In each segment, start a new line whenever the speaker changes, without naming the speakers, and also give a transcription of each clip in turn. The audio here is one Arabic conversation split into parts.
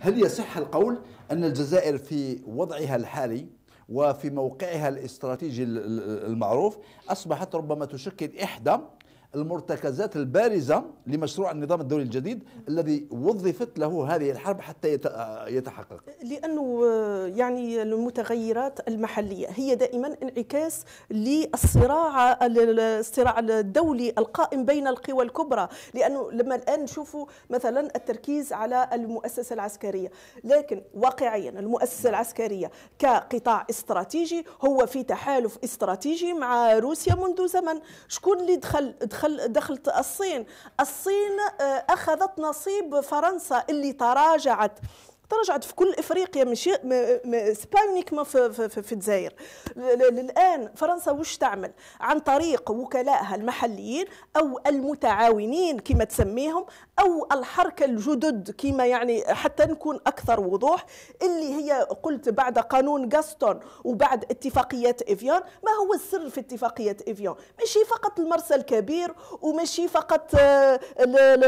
هل يصح القول أن الجزائر في وضعها الحالي وفي موقعها الاستراتيجي المعروف أصبحت ربما تشكل إحدى المرتكزات البارزة لمشروع النظام الدولي الجديد الذي وظفت له هذه الحرب حتى يتحقق لأنه آه، يعني المتغيرات المحلية هي دائما انعكاس للصراع الصراع الدولي القائم بين القوى الكبرى لأنه لما الآن نشوفوا مثلا التركيز على المؤسسة العسكرية لكن واقعيا المؤسسة العسكرية كقطاع استراتيجي هو في تحالف استراتيجي مع روسيا منذ زمن شكون اللي دخل, دخل دخل دخلت الصين الصين آه، أخذت نصيب فرنسا اللي تراجعت تراجعت في كل افريقيا ماشي ما في, في, في الجزائر الان فرنسا واش تعمل عن طريق وكلائها المحليين او المتعاونين كما تسميهم او الحركه الجدد كما يعني حتى نكون اكثر وضوح اللي هي قلت بعد قانون غاستون وبعد اتفاقيات افيون ما هو السر في اتفاقيات افيون ماشي فقط المرسى الكبير وماشي فقط آه،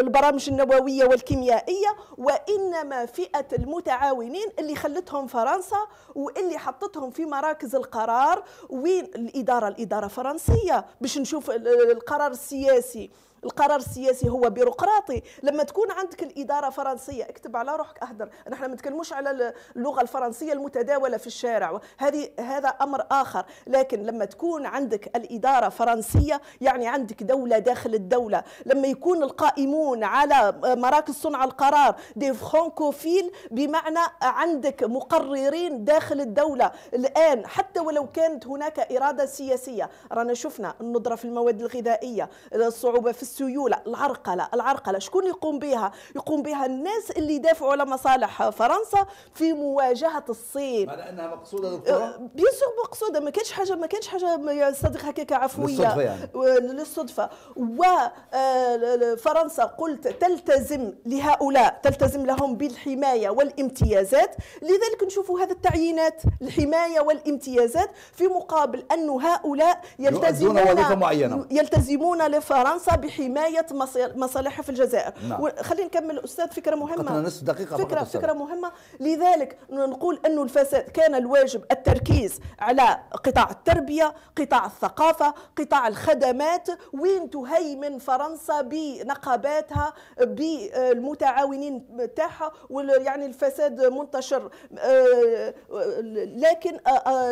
البرامج النوويه والكيميائيه وانما فئه المتعاونين اللي خلتهم فرنسا واللي حطتهم في مراكز القرار وين الاداره الاداره فرنسيه باش نشوف القرار السياسي القرار السياسي هو بيروقراطي لما تكون عندك الاداره فرنسيه اكتب على روحك اهدر نحن ما نتكلموش على اللغه الفرنسيه المتداوله في الشارع هذه هذا امر اخر لكن لما تكون عندك الاداره فرنسيه يعني عندك دوله داخل الدوله لما يكون القائمون على مراكز صنع القرار دي فرانكوفيل بمعنى عندك مقررين داخل الدوله الان حتى ولو كانت هناك اراده سياسيه رانا شفنا الندره في المواد الغذائيه الصعوبه في السيوله العرقله العرقله شكون يقوم بها يقوم بها الناس اللي يدافعوا على مصالح فرنسا في مواجهه الصين معنى انها مقصوده أه، دكتوره بيان سور مقصوده ما كانش حاجه ما كانش حاجه صديق هكاك عفويه للصدفه يعني. للصدفه وفرنسا أه، قلت تلتزم لهؤلاء تلتزم لهم بالحمايه والامتيازات لذلك نشوفوا هذا التعيينات الحمايه والامتيازات في مقابل أن هؤلاء يلتزمون وظيفه معينه يلتزمون لفرنسا بحمايه حمايه مصالحها في الجزائر نعم. خلينا نكمل استاذ فكره مهمه نصف دقيقه فكره فكره مهمه لذلك نقول انه الفساد كان الواجب التركيز على قطاع التربيه قطاع الثقافه قطاع الخدمات وين تهيمن فرنسا بنقاباتها بالمتعاونين تاعها يعني الفساد منتشر آه، لكن آه، آه،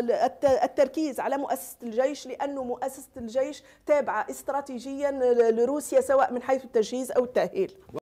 التركيز على مؤسسه الجيش لانه مؤسسه الجيش تابعه استراتيجيا لروسيا روسيا سواء من حيث التجهيز أو التأهيل